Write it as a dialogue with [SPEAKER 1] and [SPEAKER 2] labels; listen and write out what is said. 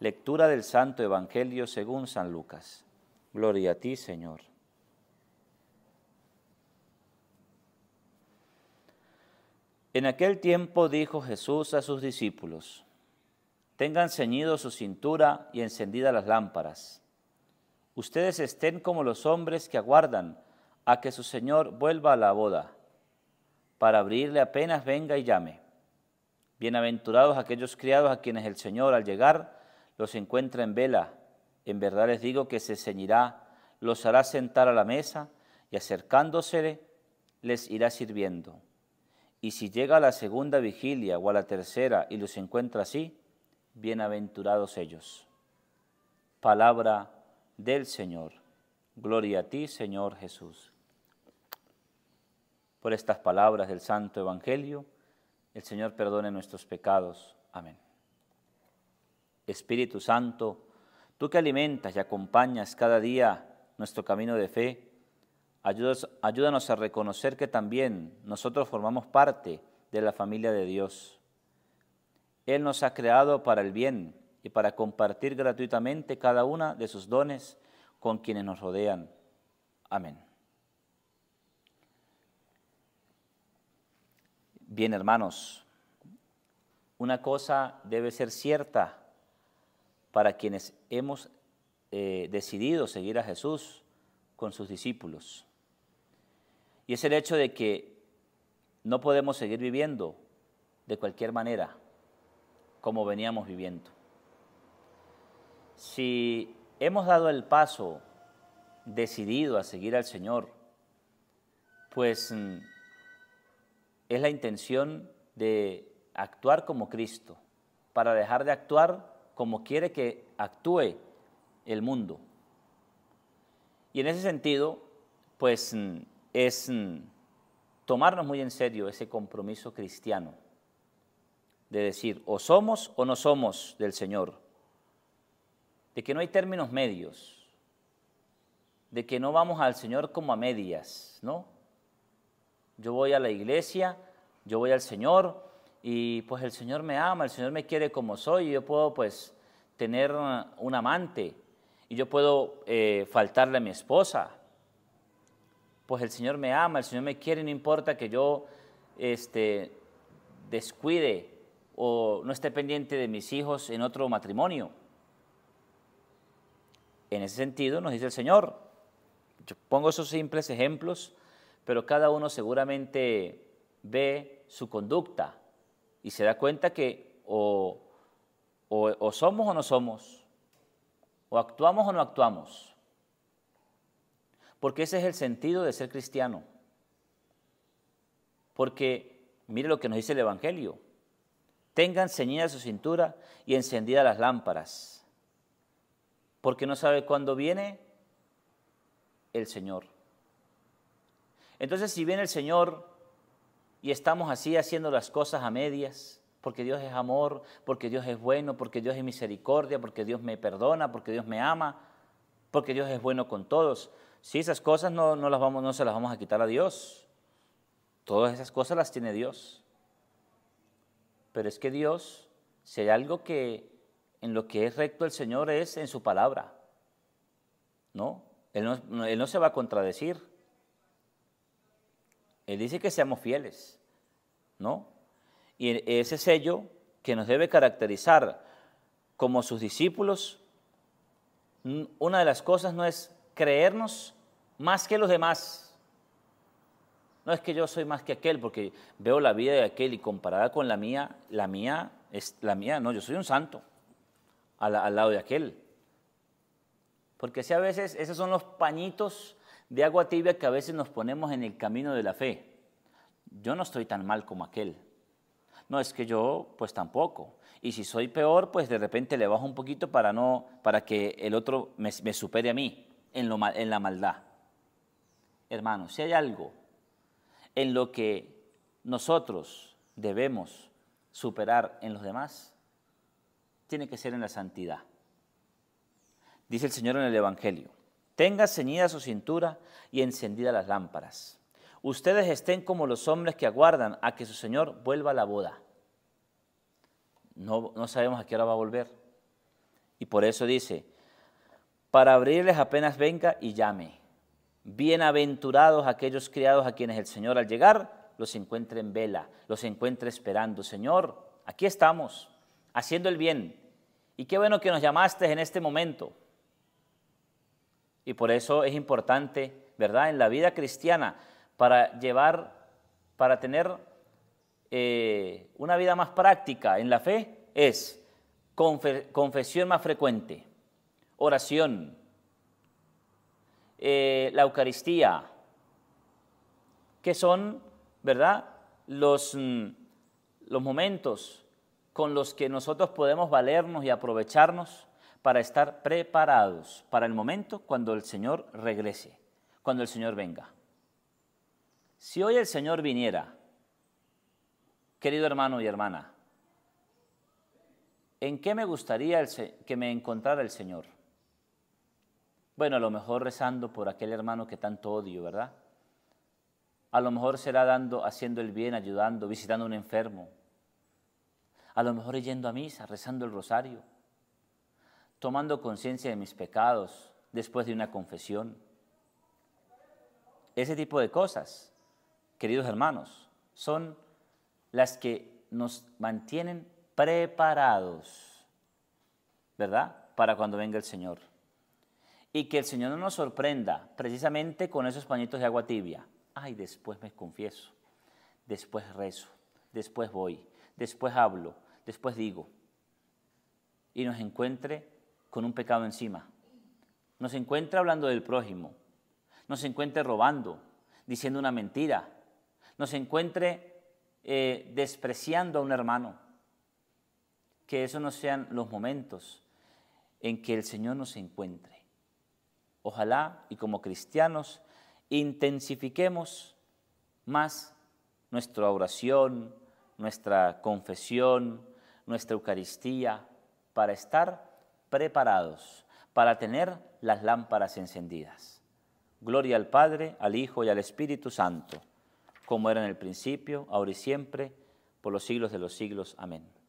[SPEAKER 1] Lectura del Santo Evangelio según San Lucas. Gloria a ti, Señor. En aquel tiempo dijo Jesús a sus discípulos, tengan ceñido su cintura y encendidas las lámparas. Ustedes estén como los hombres que aguardan a que su Señor vuelva a la boda, para abrirle apenas venga y llame. Bienaventurados aquellos criados a quienes el Señor al llegar los encuentra en vela. En verdad les digo que se ceñirá, los hará sentar a la mesa y acercándosele les irá sirviendo. Y si llega a la segunda vigilia o a la tercera y los encuentra así, bienaventurados ellos. Palabra del Señor. Gloria a ti, Señor Jesús. Por estas palabras del Santo Evangelio, el Señor perdone nuestros pecados. Amén. Espíritu Santo, tú que alimentas y acompañas cada día nuestro camino de fe, ayúdanos, a reconocer que también nosotros formamos parte de la familia de Dios. Él nos ha creado para el bien y para compartir gratuitamente cada una de sus dones con quienes nos rodean. Amén. Bien, hermanos, una cosa debe ser cierta para quienes hemos eh, decidido seguir a Jesús con sus discípulos. Y es el hecho de que no podemos seguir viviendo de cualquier manera como veníamos viviendo. Si hemos dado el paso decidido a seguir al Señor, pues mm, es la intención de actuar como Cristo, para dejar de actuar como quiere que actúe el mundo. Y en ese sentido, pues mm, es mm, tomarnos muy en serio ese compromiso cristiano de decir, o somos o no somos del Señor, de que no hay términos medios, de que no vamos al Señor como a medias, ¿no? Yo voy a la iglesia, yo voy al Señor, y pues el Señor me ama, el Señor me quiere como soy y yo puedo pues tener un amante y yo puedo eh, faltarle a mi esposa. Pues el Señor me ama, el Señor me quiere, no importa que yo este, descuide o no esté pendiente de mis hijos en otro matrimonio. En ese sentido nos dice el Señor, yo pongo esos simples ejemplos, pero cada uno seguramente ve su conducta y se da cuenta que o, somos o no somos, o actuamos o no actuamos. Porque ese es el sentido de ser cristiano. Porque mire lo que nos dice el Evangelio. Tengan ceñida su cintura y encendidas las lámparas. Porque no sabe cuándo viene el Señor. Entonces, si viene el Señor y estamos así haciendo las cosas a medias, porque Dios es amor, porque Dios es bueno, porque Dios es misericordia, porque Dios me perdona, porque Dios me ama, porque Dios es bueno con todos. Si esas cosas no, las vamos, no se las vamos a quitar a Dios. Todas esas cosas las tiene Dios. Pero es que Dios, si hay algo que en lo que es recto el Señor es en su palabra, ¿no? Él no, él no se va a contradecir. Él dice que seamos fieles, ¿no? Y ese sello que nos debe caracterizar como sus discípulos, una de las cosas no es creernos más que los demás. No es que yo soy más que aquel, porque veo la vida de aquel y comparada con la mía, la mía es la mía, no, yo soy un santo al, lado de aquel. Porque si a veces esos son los pañitos de agua tibia que a veces nos ponemos en el camino de la fe. Yo no estoy tan mal como aquel. No es que yo, pues tampoco. Y si soy peor, pues de repente le bajo un poquito para no, para que el otro me, supere a mí en, lo, en la maldad. Hermanos, si hay algo en lo que nosotros debemos superar en los demás, tiene que ser en la santidad. Dice el Señor en el Evangelio. Tenga ceñida su cintura y encendida las lámparas. Ustedes estén como los hombres que aguardan a que su Señor vuelva a la boda. No, no sabemos a qué hora va a volver. Y por eso dice, para abrirles apenas venga y llame. Bienaventurados aquellos criados a quienes el Señor al llegar los encuentre en vela, los encuentre esperando. Señor, aquí estamos, haciendo el bien. Y qué bueno que nos llamaste en este momento y por eso es importante, ¿verdad?, en la vida cristiana, para llevar, para tener eh, una vida más práctica en la fe, es confesión más frecuente, oración, eh, la Eucaristía, que son, ¿verdad?, los, mm, los momentos con los que nosotros podemos valernos y aprovecharnos para estar preparados para el momento cuando el Señor regrese, cuando el Señor venga. Si hoy el Señor viniera, querido hermano y hermana, ¿en qué me gustaría que me encontrara el Señor? Bueno, a lo mejor rezando por aquel hermano que tanto odio, ¿verdad? A lo mejor será dando, haciendo el bien, ayudando, visitando a un enfermo. A lo mejor yendo a misa, rezando el rosario tomando conciencia de mis pecados después de una confesión. Ese tipo de cosas, queridos hermanos, son las que nos mantienen preparados, ¿verdad? Para cuando venga el Señor. Y que el Señor no nos sorprenda precisamente con esos pañitos de agua tibia. Ay, después me confieso, después rezo, después voy, después hablo, después digo. Y nos encuentre con un pecado encima. Nos encuentre hablando del prójimo, nos encuentre robando, diciendo una mentira, nos encuentre eh, despreciando a un hermano. Que esos no sean los momentos en que el Señor nos encuentre. Ojalá y como cristianos intensifiquemos más nuestra oración, nuestra confesión, nuestra Eucaristía, para estar preparados para tener las lámparas encendidas. Gloria al Padre, al Hijo y al Espíritu Santo, como era en el principio, ahora y siempre, por los siglos de los siglos. Amén.